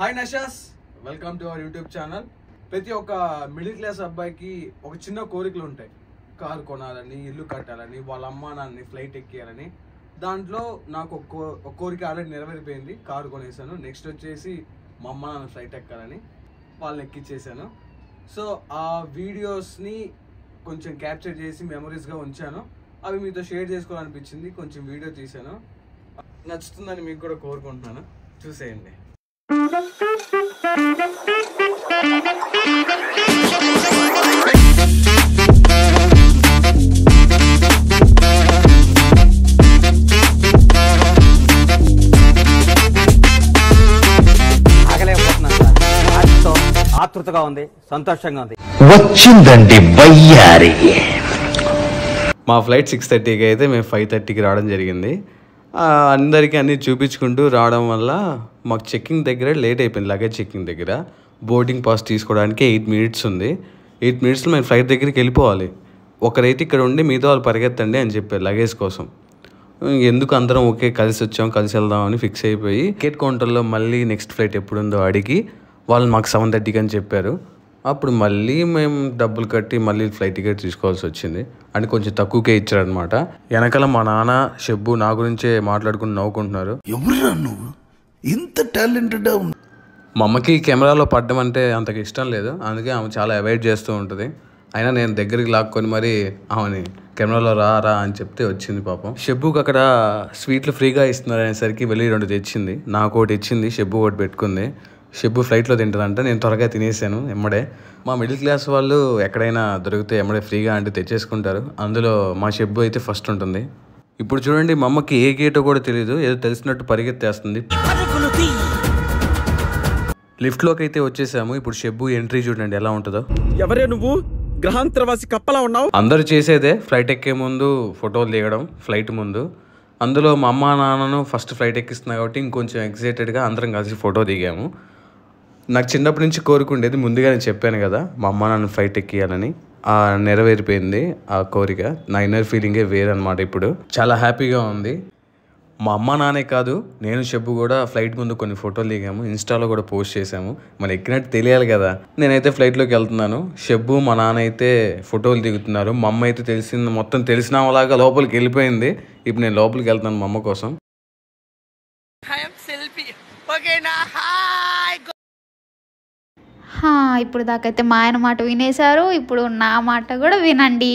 hi నషాస్ welcome to our YouTube channel ప్రతి ఒక్క మిడిల్ క్లాస్ అబ్బాయికి ఒక చిన్న కోరికలు ఉంటాయి కారు కొనాలని ఇల్లు కట్టాలని వాళ్ళ అమ్మ నాన్నని ఫ్లైట్ ఎక్కియాలని దాంట్లో నాకు ఒక కోరిక ఆల్రెడీ నెరవేరిపోయింది కారు కొనేసాను నెక్స్ట్ వచ్చేసి మా అమ్మ నాన్న ఫ్లైట్ ఎక్కాలని వాళ్ళని ఎక్కిచ్చేసాను సో ఆ వీడియోస్ని కొంచెం క్యాప్చర్ చేసి మెమరీస్గా ఉంచాను అవి మీతో షేర్ చేసుకోవాలనిపించింది కొంచెం వీడియో తీశాను నచ్చుతుందని మీకు కూడా కోరుకుంటున్నాను చూసేయండి ఆతృతగా ఉంది సంతోషంగా ఉంది వచ్చిందండి మా ఫ్లైట్ సిక్స్ థర్టీకి అయితే మేము ఫైవ్ థర్టీకి రావడం జరిగింది అందరికీ అన్నీ చూపించుకుంటూ రావడం వల్ల మాకు చెక్కింగ్ దగ్గర లేట్ అయిపోయింది లగేజ్ చెక్కింగ్ దగ్గర బోర్డింగ్ పాస్ తీసుకోవడానికి ఎయిట్ మినిట్స్ ఉంది ఎయిట్ మినిట్స్లో మేము ఫ్లైట్ దగ్గరికి వెళ్ళిపోవాలి ఒకరైతే ఇక్కడ ఉండి మీతో వాళ్ళు పరిగెత్తండి అని చెప్పారు లగేజ్ కోసం ఎందుకు అందరం ఓకే కలిసి వచ్చాం కలిసి వెళ్దాం అని ఫిక్స్ అయిపోయి టికెట్ కౌంటర్లో మళ్ళీ నెక్స్ట్ ఫ్లైట్ ఎప్పుడుందో అడిగి వాళ్ళు మాకు సెవెన్ థర్టీకి అని చెప్పారు అప్పుడు మళ్ళీ మేము డబ్బులు కట్టి మళ్ళీ ఫ్లైట్ టికెట్ తీసుకోవాల్సి వచ్చింది అండ్ కొంచెం తక్కువకే ఇచ్చారనమాట వెనకాల మా నాన్న షబ్బు నా గురించే మాట్లాడుకుని నవ్వుకుంటున్నారు ఎవరు నువ్వు ఇంత టాలెంటెడ్ మా అమ్మకి కెమెరాలో పడడం అంటే అంతకు ఇష్టం లేదు అందుకే ఆమె చాలా అవాయిడ్ చేస్తూ ఉంటుంది అయినా నేను దగ్గరికి లాక్కొని మరి ఆమెని కెమెరాలో రా రా అని చెప్తే వచ్చింది పాపం షెబ్బుకి అక్కడ స్వీట్లు ఫ్రీగా ఇస్తున్నారు అనేసరికి వెళ్ళి రెండు తెచ్చింది నాకు ఒకటి ఇచ్చింది షెబ్బు ఒకటి పెట్టుకుంది షెబ్బు ఫ్లైట్లో తింటుందంట నేను త్వరగా తినేసాను ఎమ్మడే మా మిడిల్ క్లాస్ వాళ్ళు ఎక్కడైనా దొరికితే ఎమ్మడే ఫ్రీగా అంటే తెచ్చేసుకుంటారు అందులో మా షెబ్బు అయితే ఫస్ట్ ఉంటుంది ఇప్పుడు చూడండి మా అమ్మకి ఏ గేటో కూడా తెలియదు ఏదో తెలిసినట్టు పరిగెత్తేస్తుంది లిఫ్ట్లోకి అయితే వచ్చేసాము ఇప్పుడు షెబ్బు ఎంట్రీ చూడండి ఎలా ఉంటుందో ఎవరే నువ్వు గ్రహాంతరవాసి కప్పలా ఉన్నావు అందరూ చేసేదే ఫ్లైట్ ఎక్కే ముందు ఫోటోలు దిగడం ఫ్లైట్ ముందు అందులో మా అమ్మ నాన్నను ఫస్ట్ ఫ్లైట్ ఎక్కిస్తున్నా కాబట్టి ఇంకొంచెం ఎక్సైటెడ్గా అందరం కలిసి ఫోటో దిగాము నాకు చిన్నప్పటి నుంచి కోరుకుండేది నేను చెప్పాను కదా మా అమ్మ నన్ను ఫ్లైట్ ఎక్కియాలని నెరవేరిపోయింది ఆ కోరిక నా ఇన్నర్ ఫీలింగే వేరనమాట ఇప్పుడు చాలా హ్యాపీగా ఉంది మా అమ్మ నానే కాదు నేను చెప్పు కూడా ఫ్లైట్ ముందు కొన్ని ఫోటోలు దిగాము ఇన్స్టాలో కూడా పోస్ట్ చేసాము మరి ఎక్కినట్టు తెలియాలి కదా నేనైతే ఫ్లైట్లోకి వెళ్తున్నాను షబ్బు మా నాన్న అయితే ఫోటోలు దిగుతున్నారు మా అమ్మ అయితే తెలిసింది మొత్తం తెలిసిన అలాగా లోపలికి వెళ్ళిపోయింది ఇప్పుడు నేను లోపలికి వెళ్తున్నాను మా అమ్మ కోసం ఇప్పుడు దాకైతే మా ఆయన మాట వినేశారు ఇప్పుడు నా మాట కూడా వినండి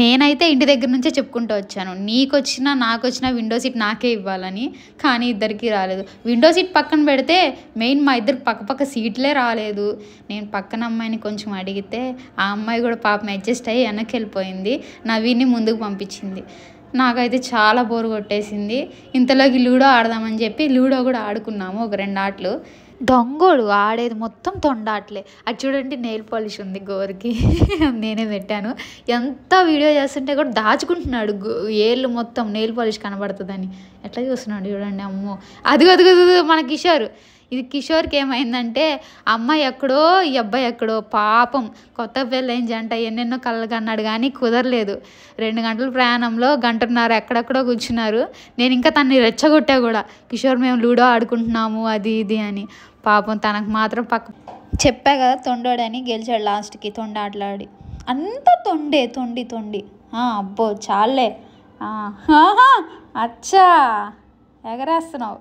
నేనైతే ఇంటి దగ్గర నుంచే చెప్పుకుంటూ వచ్చాను నీకు వచ్చినా నాకు వచ్చినా విండో సీట్ నాకే ఇవ్వాలని కానీ ఇద్దరికి రాలేదు విండో సీట్ పక్కన పెడితే మెయిన్ మా ఇద్దరు పక్క పక్క సీట్లే రాలేదు నేను పక్కన అమ్మాయిని కొంచెం అడిగితే ఆ అమ్మాయి కూడా పాపం అడ్జస్ట్ అయ్యి వెనక్కి వెళ్ళిపోయింది నా ముందుకు పంపించింది నాకైతే చాలా బోరు కొట్టేసింది ఇంతలోకి లూడో ఆడదామని చెప్పి లూడో కూడా ఆడుకున్నాము ఒక రెండు ఆటలు దొంగోడు ఆడేది మొత్తం తొండాట్లే అది చూడండి నెయిల్ పాలిష్ ఉంది గోరికి నేనే పెట్టాను ఎంత వీడియో చేస్తుంటే కూడా దాచుకుంటున్నాడు ఏళ్ళు మొత్తం నెయిల్ పాలిష్ కనబడుతుందని ఎట్లా చూస్తున్నాడు చూడండి అమ్మో అది అదిగో మన కిషోర్ ఇది కిషోర్కి ఏమైందంటే అమ్మాయి ఎక్కడో ఈ అబ్బాయి ఎక్కడో పాపం కొత్త పెళ్ళైన జంట ఎన్నెన్నో కళ్ళు కన్నాడు కానీ కుదరలేదు రెండు గంటల ప్రయాణంలో గంటన్నర ఎక్కడెక్కడో కూర్చున్నారు నేను ఇంకా తన్ని రెచ్చగొట్టా కూడా కిషోర్ మేము లూడో ఆడుకుంటున్నాము అది ఇది అని పాపం తనకు మాత్రం పక్క చెప్పా కదా తొండోడని గెలిచాడు లాస్ట్కి తొండ ఆటలాడి అంత తొండే తొండి తొండి అబ్బో చాలే అచ్చా ఎగరేస్తున్నావు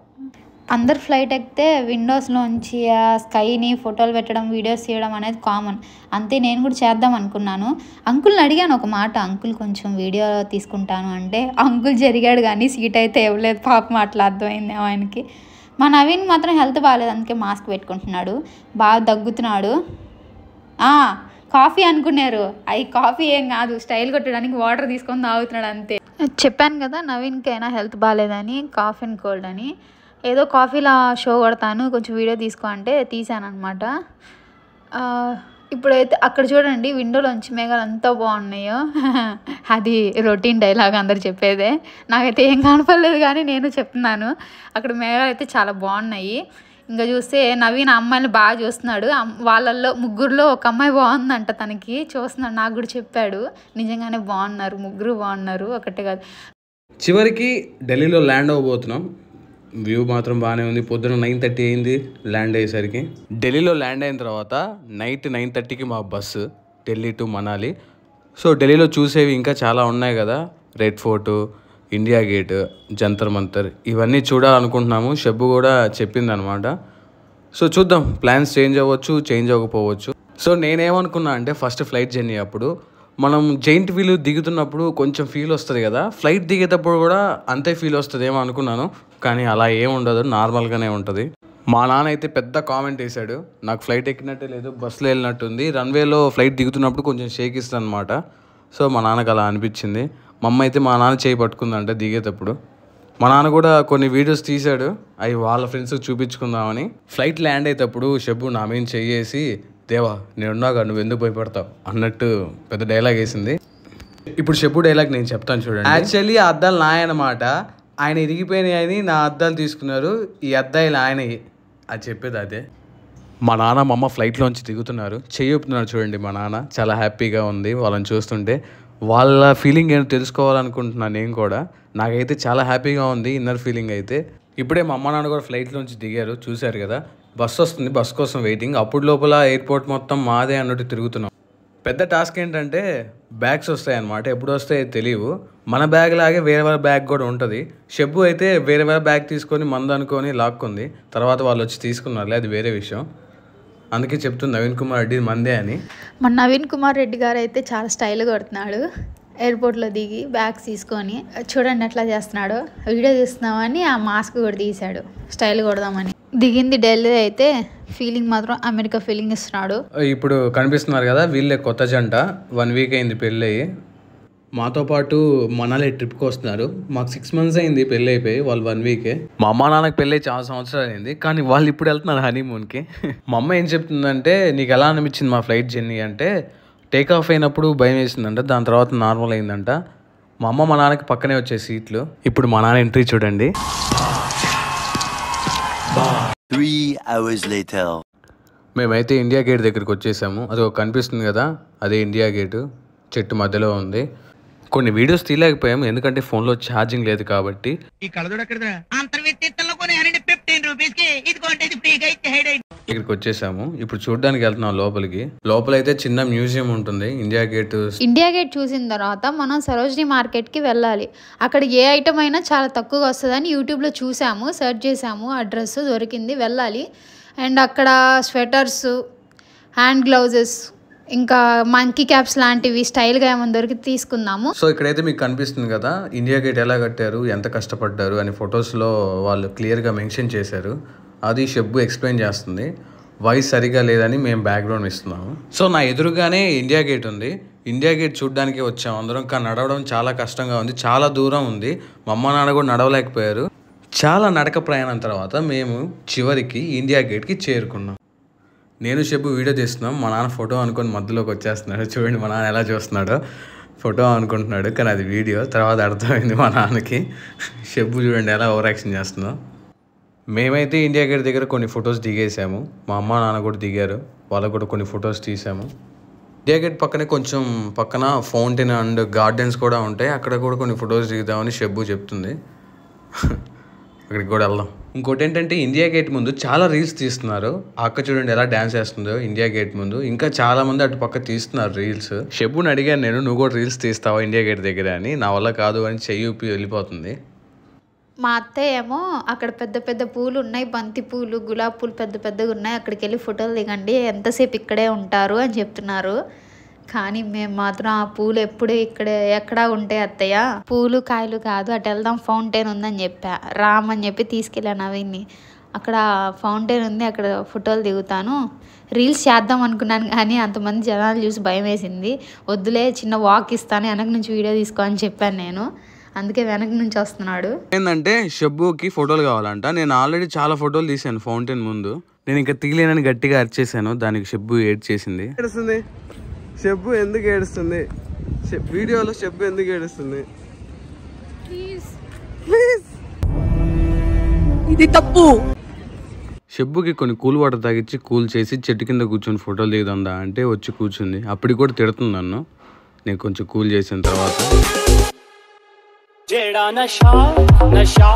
అందరు ఫ్లైట్ ఎక్కితే విండోస్లోంచి ఆ స్కైని ఫోటోలు పెట్టడం వీడియోస్ చేయడం అనేది కామన్ అంతే నేను కూడా చేద్దాం అనుకున్నాను అంకుల్ని అడిగాను ఒక మాట అంకుల్ కొంచెం వీడియో తీసుకుంటాను అంటే అంకుల్ జరిగాడు కానీ సీట్ అయితే ఇవ్వలేదు పాప మాటలు అర్థమైంది ఆయనకి మా నవీన్ మాత్రం హెల్త్ బాగాలేదు అందుకే మాస్క్ పెట్టుకుంటున్నాడు బాగా దగ్గుతున్నాడు కాఫీ అనుకున్నారు అవి కాఫీ ఏం కాదు స్టైల్ కొట్టడానికి వాటర్ తీసుకొని తాగుతున్నాడు అంతే చెప్పాను కదా నవీన్కైనా హెల్త్ బాగాలేదని కాఫీ అండ్ కోల్డ్ అని ఏదో కాఫీలా షో కొడతాను కొంచెం వీడియో తీసుకో అంటే తీశాను అనమాట ఇప్పుడైతే అక్కడ చూడండి విండోలోంచి మేఘాలు అంతా బాగున్నాయో అది రొటీన్ డైలాగ్ అందరు చెప్పేదే నాకైతే ఏం కనపడలేదు కానీ నేను చెప్తున్నాను అక్కడ మేఘాలు అయితే చాలా బాగున్నాయి ఇంకా చూస్తే నవీన్ అమ్మాయిని బాగా చూస్తున్నాడు వాళ్ళల్లో ముగ్గురులో ఒక అమ్మాయి బాగుందంట తనకి చూస్తున్నాడు నాకు కూడా చెప్పాడు నిజంగానే బాగున్నారు ముగ్గురు బాగున్నారు ఒకటే కాదు చివరికి ఢిల్లీలో ల్యాండ్ అవ్వబోతున్నాం వ్యూ మాత్రం బాగానే ఉంది పొద్దున నైన్ థర్టీ అయింది ల్యాండ్ అయ్యేసరికి ఢిల్లీలో ల్యాండ్ అయిన తర్వాత నైట్ నైన్ థర్టీకి మా bus Delhi to Manali so ఢిల్లీలో చూసేవి ఇంకా చాలా ఉన్నాయి కదా red fort India gate Jantar Mantar ఇవన్నీ చూడాలనుకుంటున్నాము షబ్బు కూడా చెప్పిందనమాట సో చూద్దాం ప్లాన్స్ చేంజ్ అవ్వచ్చు చేంజ్ అవ్వకపోవచ్చు సో నేనేమనుకున్నా అంటే ఫస్ట్ ఫ్లైట్ జర్నీ అప్పుడు మనం జైంట్ వీల్ దిగుతున్నప్పుడు కొంచెం ఫీల్ వస్తుంది కదా ఫ్లైట్ దిగేటప్పుడు కూడా అంతే ఫీల్ వస్తుందేమో అనుకున్నాను కానీ అలా ఏం ఉండదు నార్మల్గానే ఉంటుంది మా నాన్న అయితే పెద్ద కామెంట్ వేశాడు నాకు ఫ్లైట్ ఎక్కినట్టే లేదు బస్సులో వెళ్ళినట్టుంది రన్వేలో ఫ్లైట్ దిగుతున్నప్పుడు కొంచెం షేక్ ఇస్తుంది అనమాట సో మా నాన్నకు అలా అనిపించింది మా అమ్మ అయితే మా నాన్న చేయి పట్టుకుందంట దిగేటప్పుడు మా నాన్న కూడా కొన్ని వీడియోస్ తీశాడు అవి వాళ్ళ ఫ్రెండ్స్కి చూపించుకుందామని ఫ్లైట్ ల్యాండ్ అయ్యేటప్పుడు షబ్బు నా మీద చేసి దేవా నేనున్నాగా నువ్వు ఎందుకు భయపడతావు అన్నట్టు పెద్ద డైలాగ్ వేసింది ఇప్పుడు చెప్పు డైలాగ్ నేను చెప్తాను చూడండి యాక్చువల్లీ ఆ అద్దాలు నాయనమాట ఆయన ఇరిగిపోయినాయని నా అద్దాలు తీసుకున్నారు ఈ అద్దాయిలు ఆయనవి అది చెప్పేది అదే మా నాన్న మా అమ్మ ఫ్లైట్లోంచి దిగుతున్నారు చేయొప్పుతున్నారు చూడండి మా నాన్న చాలా హ్యాపీగా ఉంది వాళ్ళని చూస్తుంటే వాళ్ళ ఫీలింగ్ ఏం తెలుసుకోవాలనుకుంటున్నాను నేను కూడా నాకైతే చాలా హ్యాపీగా ఉంది ఇన్నర్ ఫీలింగ్ అయితే ఇప్పుడే మా అమ్మ నాన్న కూడా ఫ్లైట్లోంచి దిగారు చూశారు కదా బస్సు వస్తుంది బస్ కోసం వెయిటింగ్ అప్పుడు లోపల ఎయిర్పోర్ట్ మొత్తం మాదే అన్నట్టు తిరుగుతున్నాం పెద్ద టాస్క్ ఏంటంటే బ్యాగ్స్ వస్తాయన్నమాట ఎప్పుడు వస్తాయో తెలియవు మన బ్యాగ్ లాగే వేరే వాళ్ళ బ్యాగ్ కూడా ఉంటుంది షెబ్బు అయితే వేరే వేరే బ్యాగ్ తీసుకొని మందు అనుకొని లాక్కుంది తర్వాత వాళ్ళు వచ్చి తీసుకున్నారులే అది వేరే విషయం అందుకే చెప్తుంది నవీన్ కుమార్ రెడ్డి మందే అని మన నవీన్ కుమార్ రెడ్డి గారు అయితే చాలా స్టైల్గా కొడుతున్నాడు ఎయిర్పోర్ట్లో దిగి బ్యాగ్స్ తీసుకొని చూడండి ఎట్లా చేస్తున్నాడు వీడియో తీస్తున్నామని ఆ మాస్క్ కూడా తీశాడు స్టైల్ కొడదామని దిగింది ఢిల్లీ అయితే ఫీలింగ్ మాత్రం అమెరికా ఫీలింగ్ ఇస్తున్నాడు ఇప్పుడు కనిపిస్తున్నారు కదా వీళ్ళే కొత్త జంట వన్ వీక్ అయింది పెళ్ళి మాతో పాటు మనాలి ట్రిప్కి వస్తున్నారు మాకు సిక్స్ మంత్స్ అయింది పెళ్ళి అయిపోయి వాళ్ళు వన్ వీకే మా అమ్మ నాన్నకి పెళ్ళి చాలా సంవత్సరాలు అయింది కానీ వాళ్ళు ఇప్పుడు వెళ్తున్నారు హనీమూన్కి మా అమ్మ ఏం చెప్తుందంటే నీకు ఎలా అనిపించింది మా ఫ్లైట్ జర్నీ అంటే టేక్ ఆఫ్ అయినప్పుడు భయం వేసిందంట దాని తర్వాత నార్మల్ అయిందంట మా అమ్మ మా నాన్నకి పక్కనే వచ్చే సీట్లు ఇప్పుడు మా నాన్న ఎంట్రీ చూడండి త్రీ అవర్స్ లేటర్ మేమైతే ఇండియా గేట్ దగ్గరికి వచ్చేసాము అది ఒక కనిపిస్తుంది కదా అదే ఇండియా గేటు చెట్టు మధ్యలో ఉంది కొన్ని వీడియోస్ తీయలేకపోయాము ఎందుకంటే ఫోన్లో ఛార్జింగ్ లేదు కాబట్టి ఈ కళ్ళజోడు ఎక్కడ ఫిఫ్టీన్ రూపీస్ కి ఇది ఇచ్చి హైడ్ అయింది ఇక్కడికి వచ్చేసాము ఇప్పుడు చూడడానికి వెళ్తున్నాం లోపలికి లోపల అయితే చిన్న మ్యూజియం ఉంటుంది ఇండియా గేట్ ఇండియా గేట్ చూసిన తర్వాత మనం సరోజిని మార్కెట్ కి వెళ్ళాలి అక్కడ ఏ ఐటమ్ అయినా చాలా తక్కువగా వస్తుందని యూట్యూబ్ లో చూసాము సెర్చ్ చేసాము అడ్రస్ దొరికింది వెళ్ళాలి అండ్ అక్కడ స్వెటర్స్ హ్యాండ్ గ్లౌజెస్ ఇంకా మంకీ క్యాప్స్ లాంటివి స్టైల్గా ఏమైనా దొరికి తీసుకుందాము సో ఇక్కడైతే మీకు కనిపిస్తుంది కదా ఇండియా గేట్ ఎలా కట్టారు ఎంత కష్టపడ్డారు అని ఫొటోస్లో వాళ్ళు క్లియర్గా మెన్షన్ చేశారు అది షబ్బు ఎక్స్ప్లెయిన్ చేస్తుంది వైస్ సరిగా లేదని మేము బ్యాక్గ్రౌండ్ ఇస్తున్నాము సో నా ఎదురుగానే ఇండియా గేట్ ఉంది ఇండియా గేట్ చూడడానికి వచ్చాం అందరం కానీ నడవడం చాలా కష్టంగా ఉంది చాలా దూరం ఉంది మా అమ్మ నాన్న కూడా నడవలేకపోయారు చాలా నడక ప్రయాణం తర్వాత మేము చివరికి ఇండియా గేట్కి చేరుకున్నాం నేను షబ్బు వీడియో తీస్తున్నాం మా నాన్న ఫోటో అనుకొని మధ్యలోకి వచ్చేస్తున్నాడు చూడండి మా నాన్న ఎలా చూస్తున్నాడు ఫోటో అనుకుంటున్నాడు కానీ అది వీడియో తర్వాత అర్థమైంది మా నాన్నకి షబ్బు చూడండి ఎలా ఓవర్ యాక్షన్ చేస్తుందో మేమైతే ఇండియా గేట్ దగ్గర కొన్ని ఫొటోస్ దిగేసాము మా అమ్మ నాన్న కూడా దిగారు వాళ్ళకు కూడా కొన్ని ఫొటోస్ తీసాము ఇండియా గేట్ పక్కనే కొంచెం పక్కన ఫౌంటైన్ అండ్ గార్డెన్స్ కూడా ఉంటాయి అక్కడ కూడా కొన్ని ఫొటోస్ దిగుదామని షెబ్బు చెప్తుంది అక్కడికి కూడా వెళ్దాం ఇంకోటి ఏంటంటే ఇండియా గేట్ ముందు చాలా రీల్స్ తీస్తున్నారు అక్క చూడండి ఎలా డ్యాన్స్ చేస్తుందో ఇండియా గేట్ ముందు ఇంకా చాలా మంది అటు పక్క తీస్తున్నారు రీల్స్ షెబుని అడిగాను నేను నువ్వు కూడా రీల్స్ తీస్తావా ఇండియా గేట్ దగ్గర అని నా వల్ల కాదు అని చెయ్యి ఊపి వెళ్ళిపోతుంది మా అత్తయ్య ఏమో అక్కడ పెద్ద పెద్ద పూలు ఉన్నాయి బంతి పూలు గులాబీ పూలు పెద్ద పెద్దగా ఉన్నాయి అక్కడికి వెళ్ళి ఫోటోలు దిగండి ఎంతసేపు ఇక్కడే ఉంటారు అని చెప్తున్నారు కానీ మేము మాత్రం ఆ పూలు ఎప్పుడు ఇక్కడ ఎక్కడా ఉంటాయి అత్తయ్య పూలు కాయలు కాదు అటు వెళ్దాం ఫౌంటైన్ ఉందని చెప్పా రామని చెప్పి తీసుకెళ్ళాను అవిన్ని అక్కడ ఫౌంటైన్ ఉంది అక్కడ ఫోటోలు దిగుతాను రీల్స్ చేద్దాం అనుకున్నాను కానీ అంతమంది జనాలు చూసి భయం వేసింది వద్దులే చిన్న వాక్ ఇస్తాను వెనక నుంచి వీడియో తీసుకో అని చెప్పాను నేను అందుకే వెనక నుంచి వస్తున్నాడు ఏంటంటే షబ్బుకి ఫోటోలు కావాలంట నేను ఆల్రెడీ చాలా ఫోటోలు తీసాను ఫౌంటైన్ ముందు నేను ఇంకా తీయలేనని గట్టిగా అర్చేసాను దానికి షబ్బు ఏడ్ చేసింది చెప్పు ఎందుకు ఏడుస్తుంది వీడియోలో చెప్పు ఎందుకు ఏడుస్తుంది ప్లీజ్ ఇది తప్పు షెబ్బుకి కొన్ని కూల్ వాటర్ తాగిచ్చి కూల్ చేసి చెట్టు కింద కూర్చొని ఫోటోలు దిగుదా అంటే వచ్చి కూర్చుంది అప్పటికి కూడా తిడుతుంది నన్ను నేను కొంచెం కూల్ చేసిన తర్వాత ਜਿਹੜਾ ਨਸ਼ਾ